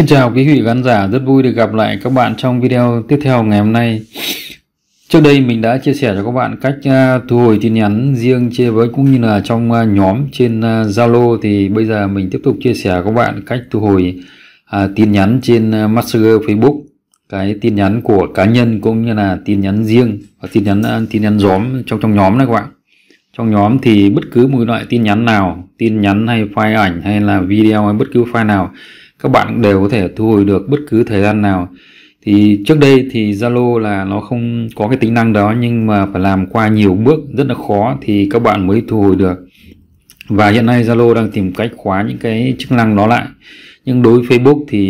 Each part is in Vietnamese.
Xin chào quý vị khán giả, rất vui được gặp lại các bạn trong video tiếp theo ngày hôm nay. Trước đây mình đã chia sẻ cho các bạn cách à, thu hồi tin nhắn riêng chia với cũng như là trong à, nhóm trên à, Zalo thì bây giờ mình tiếp tục chia sẻ với các bạn cách thu hồi tin nhắn trên Messenger Facebook cái tin nhắn của cá nhân cũng như là tin nhắn riêng và tin nhắn tin nhắn nhóm trong trong nhóm này các bạn. Trong nhóm thì bất cứ một loại tin nhắn nào, tin nhắn hay file ảnh hay là video hay bất cứ file nào các bạn đều có thể thu hồi được bất cứ thời gian nào thì trước đây thì Zalo là nó không có cái tính năng đó nhưng mà phải làm qua nhiều bước rất là khó thì các bạn mới thu hồi được và hiện nay Zalo đang tìm cách khóa những cái chức năng đó lại nhưng đối với Facebook thì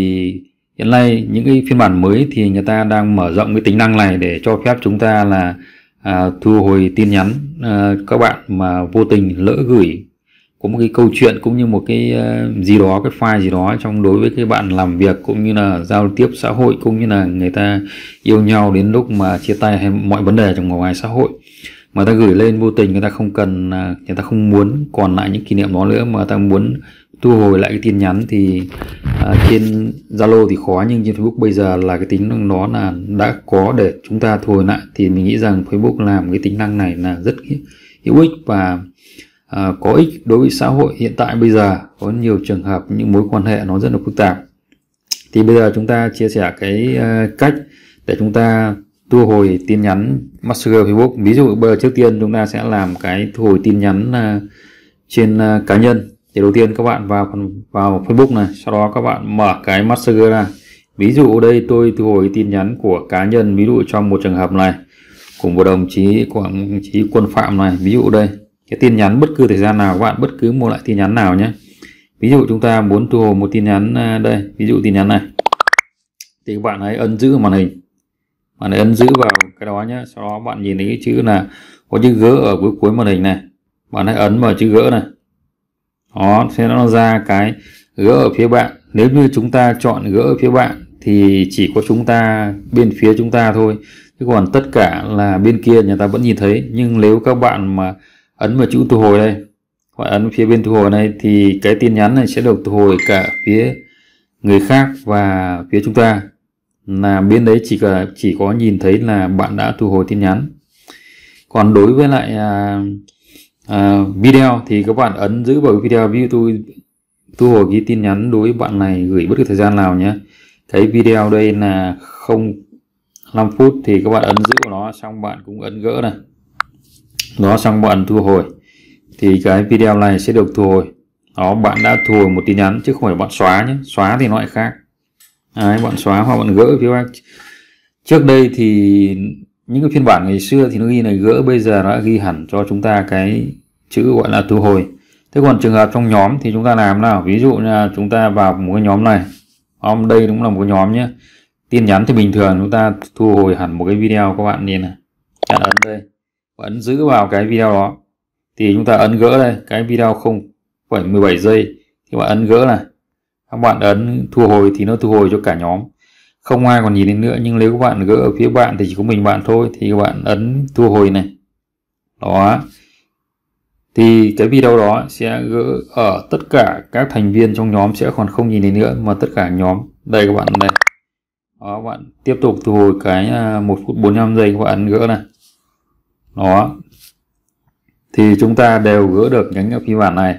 hiện nay những cái phiên bản mới thì người ta đang mở rộng cái tính năng này để cho phép chúng ta là à, thu hồi tin nhắn à, các bạn mà vô tình lỡ gửi có một cái câu chuyện cũng như một cái ờ, gì đó cái file gì đó trong đối với cái bạn làm việc cũng như là giao tiếp xã hội cũng như là người ta yêu nhau đến lúc mà chia tay hay mọi vấn đề trong ngoài xã hội mà ta gửi lên vô tình người ta không cần à, người ta không muốn còn lại những kỷ niệm đó nữa mà ta muốn thu hồi lại cái tin nhắn thì à, trên Zalo thì khó nhưng trên Facebook bây giờ là cái tính năng nó là đã có để chúng ta thu hồi lại thì mình nghĩ rằng Facebook làm cái tính năng này là rất hữu ích và À, có ích đối với xã hội hiện tại bây giờ có nhiều trường hợp những mối quan hệ nó rất là phức tạp thì bây giờ chúng ta chia sẻ cái à, cách để chúng ta thu hồi tin nhắn Messenger Facebook ví dụ bây giờ trước tiên chúng ta sẽ làm cái thu hồi tin nhắn à, trên cá nhân thì đầu tiên các bạn vào vào Facebook này sau đó các bạn mở cái Messenger ra ví dụ đây tôi thu hồi tin nhắn của cá nhân ví dụ trong một trường hợp này cùng một đồng chí của đồng chí quân phạm này ví dụ đây cái tin nhắn bất cứ thời gian nào các bạn bất cứ mua lại tin nhắn nào nhé ví dụ chúng ta muốn thu hồi một tin nhắn à, đây ví dụ tin nhắn này thì các bạn hãy ấn giữ màn hình bạn hãy ấn giữ vào cái đó nhé sau đó bạn nhìn thấy cái chữ là có chữ gỡ ở cuối cuối màn hình này bạn hãy ấn vào chữ gỡ này đó sẽ nó ra cái gỡ ở phía bạn nếu như chúng ta chọn gỡ ở phía bạn thì chỉ có chúng ta bên phía chúng ta thôi chứ còn tất cả là bên kia nhà ta vẫn nhìn thấy nhưng nếu các bạn mà ấn vào chữ thu hồi đây hoặc ấn phía bên thu hồi này thì cái tin nhắn này sẽ được thu hồi cả phía người khác và phía chúng ta là bên đấy chỉ cả chỉ có nhìn thấy là bạn đã thu hồi tin nhắn còn đối với lại à, à, video thì các bạn ấn giữ vào video ví dụ tôi thu hồi cái tin nhắn đối với bạn này gửi bất cứ thời gian nào nhé cái video đây là không 5 phút thì các bạn ấn giữ vào nó xong bạn cũng ấn gỡ này nó sang bạn thu hồi thì cái video này sẽ được thu hồi đó bạn đã thu hồi một tin nhắn chứ không phải bạn xóa nhé xóa thì nó lại khác Đấy, bạn xóa hoặc bạn gỡ phía trước đây thì những cái phiên bản ngày xưa thì nó ghi này gỡ bây giờ nó đã ghi hẳn cho chúng ta cái chữ gọi là thu hồi thế còn trường hợp trong nhóm thì chúng ta làm nào ví dụ là chúng ta vào một cái nhóm này ông đây cũng là một cái nhóm nhé tin nhắn thì bình thường chúng ta thu hồi hẳn một cái video các bạn nhìn này ấn đây và ấn giữ vào cái video đó thì chúng ta ấn gỡ đây cái video không phải 17 giây thì bạn ấn gỡ này các bạn ấn thu hồi thì nó thu hồi cho cả nhóm không ai còn nhìn đến nữa nhưng nếu các bạn gỡ ở phía bạn thì chỉ có mình bạn thôi thì các bạn ấn thu hồi này đó thì cái video đó sẽ gỡ ở tất cả các thành viên trong nhóm sẽ còn không nhìn đến nữa mà tất cả nhóm đây các bạn đây đó các bạn tiếp tục thu hồi cái 1 à, phút 45 giây các bạn ấn gỡ này đó thì chúng ta đều gỡ được nhánh ở phiên bản này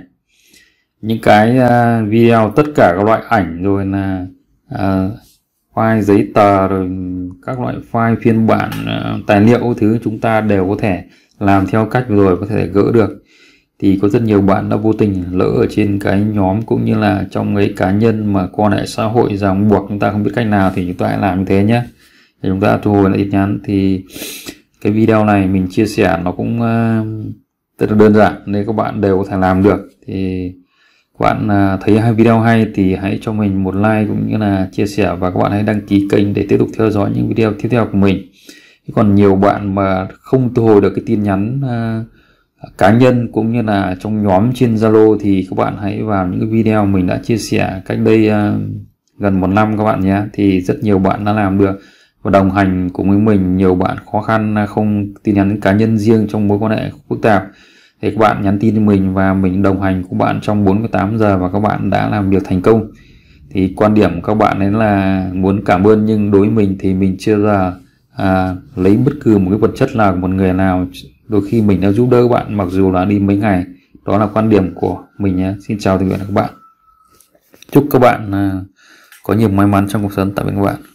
những cái à, video tất cả các loại ảnh rồi là uh, file giấy tờ rồi các loại file phiên bản uh, tài liệu thứ chúng ta đều có thể làm theo cách rồi có thể gỡ được thì có rất nhiều bạn đã vô tình lỡ ở trên cái nhóm cũng như là trong cái cá nhân mà quan hệ xã hội ràng buộc chúng ta không biết cách nào thì chúng ta hãy làm như thế nhé thì chúng ta thu hồi lại tin nhắn thì cái video này mình chia sẻ nó cũng ờ, rất là đơn giản nên các bạn đều có thể làm được thì các bạn ờ, thấy hai video hay thì hãy cho mình một like cũng như là chia sẻ và các bạn hãy đăng ký kênh để tiếp tục theo dõi những video tiếp theo của mình còn nhiều bạn mà không thu hồi được cái tin nhắn ờ, cá nhân cũng như là trong nhóm trên Zalo thì các bạn hãy vào những cái video mình đã chia sẻ cách đây gần một năm các bạn nhé thì rất nhiều bạn đã làm được và đồng hành cùng với mình nhiều bạn khó khăn à, không tin nhắn cá nhân riêng trong mối quan hệ phức tạp thì các bạn nhắn tin cho mình và mình đồng hành cùng bạn trong 48 giờ và các bạn đã làm việc thành công thì quan điểm của các bạn ấy là muốn cảm ơn nhưng đối với mình thì mình chưa là à, lấy bất cứ một cái vật chất nào của một người nào đôi khi mình đã giúp đỡ các bạn mặc dù là đi mấy ngày đó là quan điểm của mình nhé xin chào tạm biệt các bạn chúc các bạn à, có nhiều may mắn trong cuộc sống tạm biệt các bạn